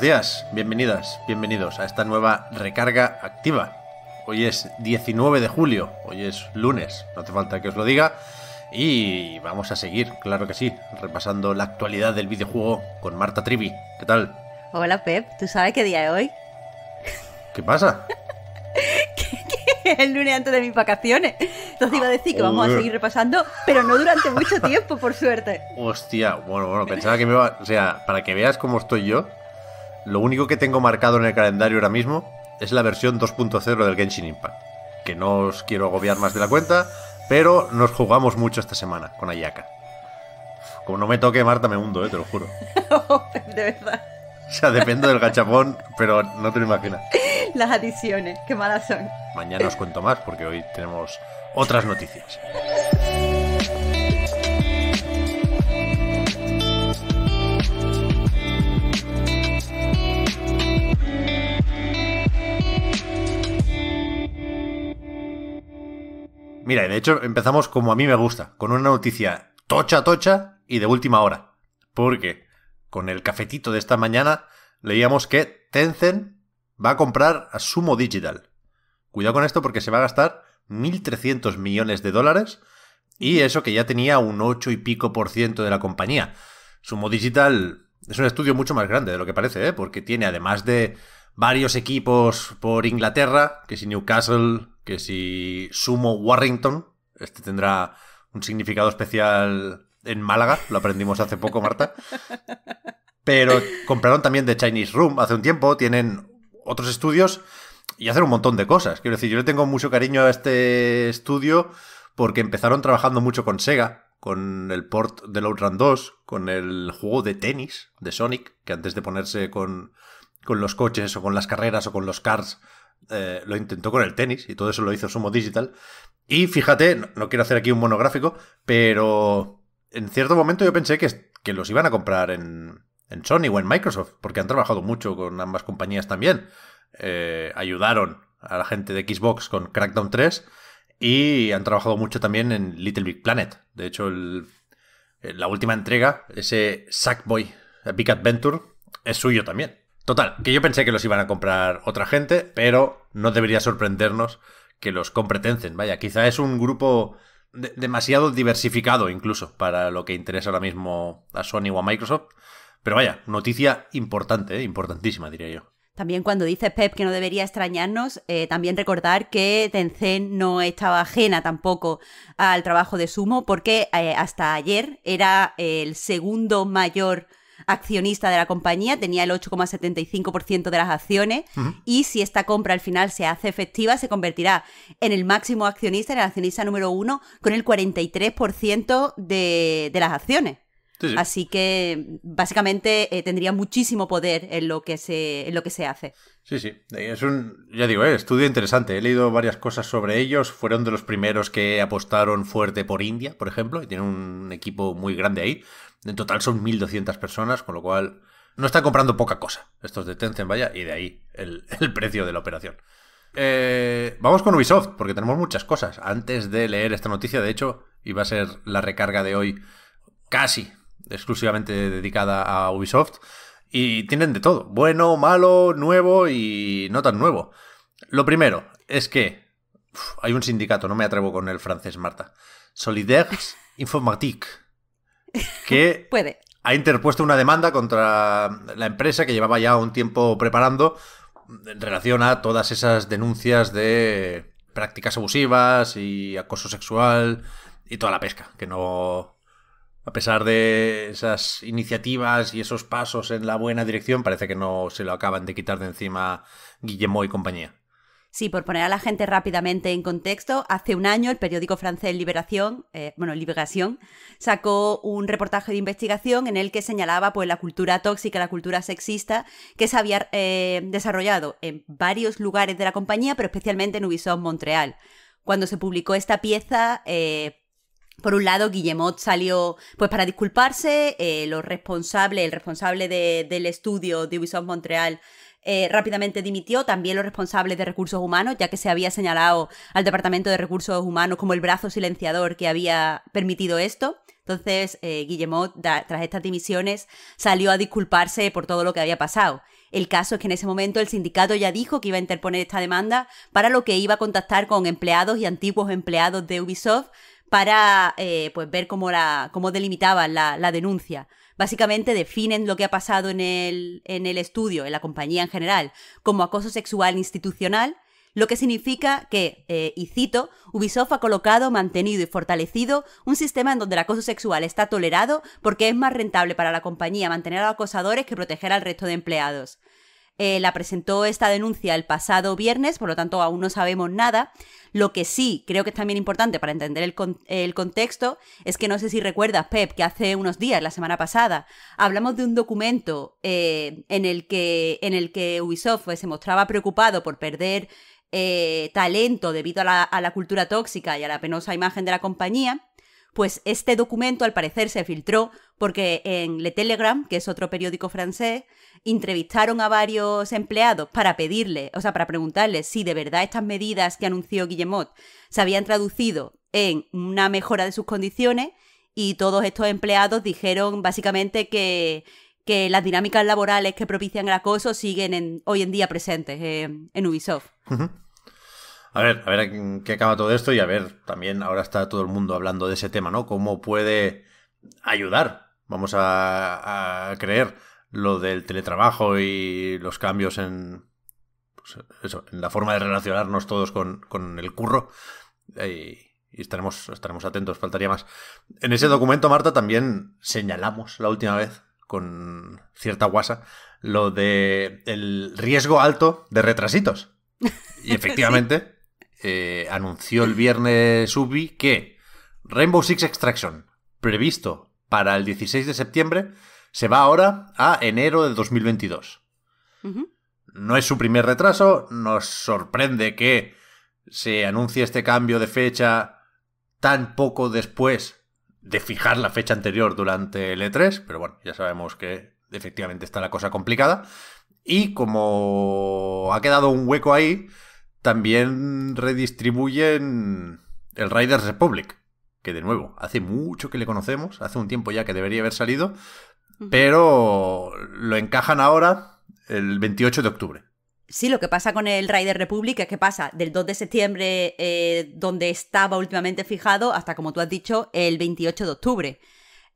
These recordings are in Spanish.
buenos días, bienvenidas, bienvenidos a esta nueva recarga activa. Hoy es 19 de julio, hoy es lunes, no hace falta que os lo diga. Y vamos a seguir, claro que sí, repasando la actualidad del videojuego con Marta Trivi. ¿Qué tal? Hola Pep, ¿tú sabes qué día es hoy? ¿Qué pasa? el lunes antes de mis vacaciones. Entonces iba a decir que vamos a oh. seguir repasando, pero no durante mucho tiempo, por suerte. Hostia, bueno, bueno, pensaba que me iba. O sea, para que veas cómo estoy yo, lo único que tengo marcado en el calendario ahora mismo es la versión 2.0 del Genshin Impact, que no os quiero agobiar más de la cuenta, pero nos jugamos mucho esta semana con Ayaka. Como no me toque Marta me hundo, eh, te lo juro. Oh, de verdad. O sea, dependo del gachapón, pero no te lo imaginas. Las adiciones, qué malas son. Mañana os cuento más porque hoy tenemos otras noticias. Mira, de hecho empezamos como a mí me gusta, con una noticia tocha, tocha y de última hora. Porque con el cafetito de esta mañana leíamos que Tencent va a comprar a Sumo Digital. Cuidado con esto porque se va a gastar 1.300 millones de dólares y eso que ya tenía un 8 y pico por ciento de la compañía. Sumo Digital es un estudio mucho más grande de lo que parece, ¿eh? porque tiene además de varios equipos por Inglaterra, que si Newcastle, que si sumo Warrington, este tendrá un significado especial en Málaga, lo aprendimos hace poco, Marta. Pero compraron también The Chinese Room hace un tiempo, tienen otros estudios y hacen un montón de cosas. Quiero decir, yo le tengo mucho cariño a este estudio porque empezaron trabajando mucho con Sega, con el port de Outrun 2, con el juego de tenis de Sonic, que antes de ponerse con, con los coches o con las carreras o con los cars, eh, lo intentó con el tenis y todo eso lo hizo Sumo Digital. Y fíjate, no, quiero hacer aquí un monográfico, pero en cierto momento yo pensé que, que los iban a comprar en, Sony o en Microsoft, porque han trabajado mucho con ambas compañías también. Eh, ayudaron a la gente de Xbox con Crackdown 3 y han trabajado mucho también en Little Big Planet. De hecho, eh, la última entrega, ese Sackboy Big Adventure, es suyo también. Total, que yo pensé que los iban a comprar otra gente, pero no debería sorprendernos que los compre Tencent. Vaya, quizá es un grupo demasiado diversificado incluso para lo que interesa ahora mismo a Sony o a Microsoft. Pero vaya, noticia importante, eh, importantísima diría yo. También cuando dices, Pep, que no debería extrañarnos, eh, también recordar que Tencent no estaba ajena tampoco al trabajo de Sumo, porque eh, hasta ayer era el segundo mayor accionista de la compañía, tenía el 8,75% de las acciones y si esta compra al final se hace efectiva, se convertirá en el máximo accionista, en el accionista número uno, con el 43% de, de las acciones. Así que básicamente eh, tendría muchísimo poder en lo, que se, en lo que se hace. Sí, sí. Es un, ya digo, eh, estudio interesante. He leído varias cosas sobre ellos. Fueron de los primeros que apostaron fuerte por India, por ejemplo. Y tienen un equipo muy grande ahí. En total son 1.200 personas, con lo cual no están comprando poca cosa estos de Tencent, vaya. Y de ahí el, precio de la operación. Eh, vamos con Ubisoft, porque tenemos muchas cosas. Antes de leer esta noticia, de hecho, iba a ser la recarga de hoy casi exclusivamente dedicada a Ubisoft. Y tienen de todo, bueno, malo, nuevo y no tan nuevo. Lo primero es que hay un sindicato, no me atrevo con el francés, Marta. Solidaires Informatique. Que ha interpuesto una demanda contra la empresa que llevaba ya un tiempo preparando en relación a todas esas denuncias de prácticas abusivas y acoso sexual y toda la pesca que no a pesar de esas iniciativas y esos pasos en la buena dirección, parece que no se lo acaban de quitar de encima Guillemot y compañía. Sí, por poner a la gente rápidamente en contexto, hace un año el periódico francés Liberación, eh, bueno, Liberación, sacó un reportaje de investigación en el que señalaba pues, la cultura tóxica, la cultura sexista que se había eh, desarrollado en varios lugares de la compañía, pero especialmente en Ubisoft Montreal. Cuando se publicó esta pieza, eh, por un lado, Guillemot salió pues para disculparse, eh, los responsables, el responsable del estudio de Ubisoft Montreal eh, rápidamente dimitió, también los responsables de recursos humanos, ya que se había señalado al Departamento de Recursos Humanos como el brazo silenciador que había permitido esto. Entonces, eh, Guillemot, tras estas dimisiones, salió a disculparse por todo lo que había pasado. El caso es que en ese momento el sindicato ya dijo que iba a interponer esta demanda para lo que iba a contactar con empleados y antiguos empleados de Ubisoft para eh, pues ver cómo, delimitaban la, denuncia. Básicamente definen lo que ha pasado en el, estudio, en la compañía en general, como acoso sexual institucional, lo que significa que, eh, y cito, Ubisoft ha colocado, mantenido y fortalecido un sistema en donde el acoso sexual está tolerado porque es más rentable para la compañía mantener a los acosadores que proteger al resto de empleados. Eh, la presentó esta denuncia el pasado viernes, por lo tanto aún no sabemos nada. Lo que sí creo que es también importante para entender el, el contexto es que no sé si recuerdas, Pep, que hace unos días, la semana pasada, hablamos de un documento eh, en, el que, en el Ubisoft pues, se mostraba preocupado por perder eh, talento debido a la cultura tóxica y a la penosa imagen de la compañía. Pues este documento al parecer se filtró porque en Le Telegram, que es otro periódico francés, entrevistaron a varios empleados para pedirle, o sea, para preguntarles si de verdad estas medidas que anunció Guillemot se habían traducido en una mejora de sus condiciones y todos estos empleados dijeron básicamente que, que las dinámicas laborales que propician el acoso siguen en, hoy en día presentes en, Ubisoft. A ver, a ver en qué acaba todo esto y a ver, también ahora está todo el mundo hablando de ese tema, ¿no? ¿Cómo puede ayudar? Vamos a, creer lo del teletrabajo y los cambios en, pues, la forma de relacionarnos todos con, el curro. Y, estaremos, estaremos atentos, faltaría más. En ese documento, Marta, también señalamos la última vez, con cierta guasa, lo de el riesgo alto de retrasitos. Y efectivamente, eh, anunció el viernes Subi que Rainbow Six Extraction, previsto para el 16 de septiembre, se va ahora a enero de 2022. No es su primer retraso, nos sorprende que se anuncie este cambio de fecha tan poco después de fijar la fecha anterior durante el E3, pero bueno, ya sabemos que efectivamente está la cosa complicada. Y como ha quedado un hueco ahí, también redistribuyen el Riders Republic, que de nuevo, hace mucho que le conocemos, hace un tiempo ya que debería haber salido, pero lo encajan ahora el 28 de octubre. Sí, lo que pasa con el Rider Republic es que pasa del 2 de septiembre, eh, donde estaba últimamente fijado, hasta como tú has dicho, el 28 de octubre.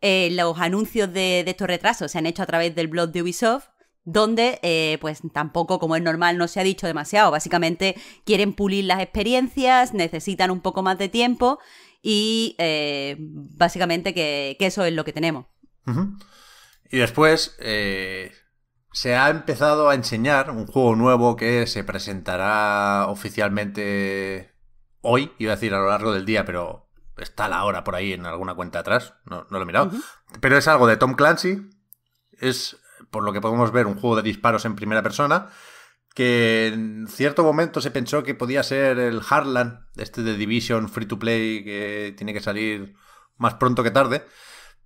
Eh, los anuncios de, estos retrasos se han hecho a través del blog de Ubisoft donde eh, pues tampoco como es normal no se ha dicho demasiado. Básicamente quieren pulir las experiencias, necesitan un poco más de tiempo y eh, básicamente que, eso es lo que tenemos. Y después eh, se ha empezado a enseñar un juego nuevo que se presentará oficialmente hoy, iba a decir a lo largo del día, pero está la hora por ahí en alguna cuenta atrás, no, lo he mirado. Pero es algo de Tom Clancy, es por lo que podemos ver, un juego de disparos en primera persona, que en cierto momento se pensó que podía ser el Harlan, este de Division Free to Play, que tiene que salir más pronto que tarde,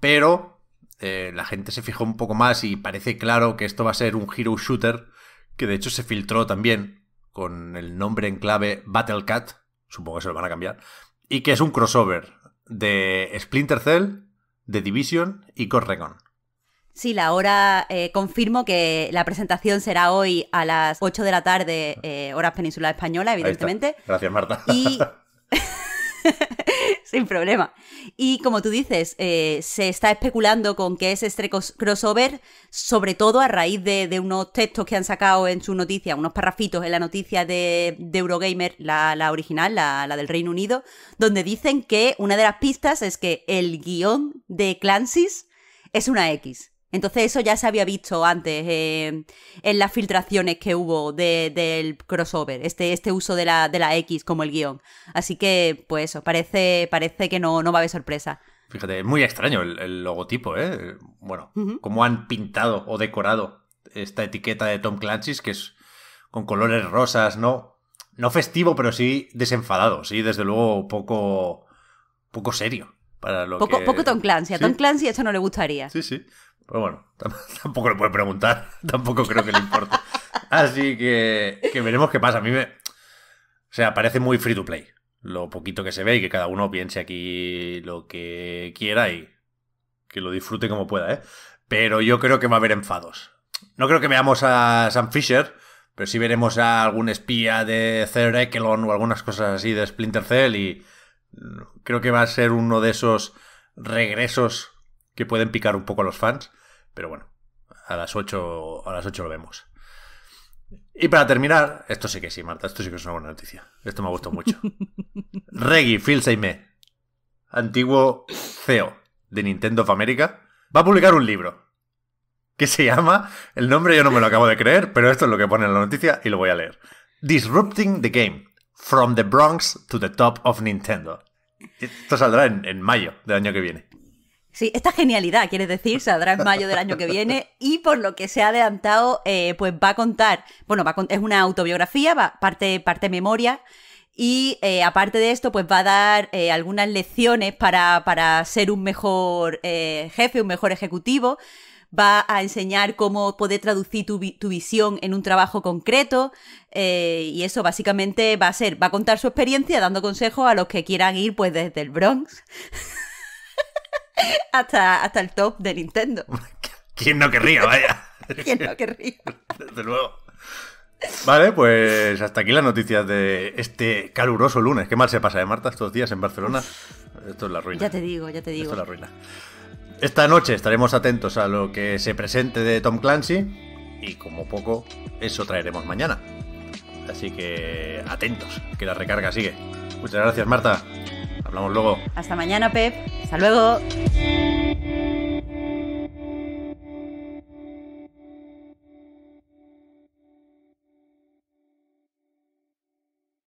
pero eh, la gente se fijó un poco más y parece claro que esto va a ser un hero shooter, que de hecho se filtró también con el nombre en clave Battle Cat, supongo que se lo van a cambiar, y que es un crossover de Splinter Cell, de Division y Corregón. Sí, la hora, eh, confirmo que la presentación será hoy a las 8 de la tarde, eh, horas península española, evidentemente. Gracias, Marta. Sin problema. Y como tú dices, eh, se está especulando con que es este crossover, sobre todo a raíz de, unos textos que han sacado en su noticia, unos parrafitos en la noticia de, Eurogamer, la, original, la, del Reino Unido, donde dicen que una de las pistas es que el guión de Clansis es una X. Entonces eso ya se había visto antes eh, en las filtraciones que hubo del crossover, este, este uso de la, de la X como el guión. Así que, pues eso, parece, parece que no, no va a haber sorpresa. Fíjate, es muy extraño el, logotipo, ¿eh? Bueno, cómo han pintado o decorado esta etiqueta de Tom Clancy's, que es con colores rosas, ¿no? No festivo, pero sí desenfadado, sí, desde luego poco, poco serio. Para lo poco, poco Tom Clancy, a Tom Clancy eso no le gustaría. Sí, sí. Pues bueno, tampoco le puede preguntar, tampoco creo que le importe. Así que, veremos qué pasa. A mí me. O sea, parece muy free to play. Lo poquito que se ve y que cada uno piense aquí lo que quiera y que lo disfrute como pueda, ¿eh? Pero yo creo que va a haber enfados. No creo que veamos a Sam Fisher, pero sí veremos a algún espía de Zer Ekelon o algunas cosas así de Splinter Cell y mm, creo que va a ser uno de esos regresos que pueden picar un poco a los fans, pero bueno, a las 8, a las 8 lo vemos. Y para terminar, esto sí que sí, Marta, esto sí que es una buena noticia. Esto me ha gustado mucho. Reggie Phil Seime, antiguo CEO de Nintendo of America, va a publicar un libro que se llama, el nombre yo no me lo acabo de creer, pero esto es lo que pone en la noticia y lo voy a leer. Disrupting the Game, From the Bronx to the Top of Nintendo. Esto saldrá en mayo del año que viene. Sí, esta genialidad, quieres decir, saldrá en mayo del año que viene y por lo que se ha adelantado, eh, pues va a contar, bueno, va es una autobiografía, va, parte, parte memoria y eh, aparte de esto, pues va a dar eh, algunas lecciones para, ser un mejor jefe, un mejor ejecutivo, va a enseñar cómo poder traducir tu, visión en un trabajo concreto y eso básicamente va a ser, va a contar su experiencia dando consejos a los que quieran ir pues desde el Bronx. hasta, el top de Nintendo. ¿Quién no querría, vaya? ¿Quién no querría? Desde luego. Vale, pues hasta aquí las noticias de este caluroso lunes. Qué mal se pasa de ¿eh, Marta estos días en Barcelona. Esto es la ruina. Ya te digo, ya te digo. Esto es la ruina. Esta noche estaremos atentos a lo que se presente de Tom Clancy y como poco eso traeremos mañana. Así que atentos, que la recarga sigue. Muchas gracias Marta. Hablamos luego. Hasta mañana, Pep. Hasta luego.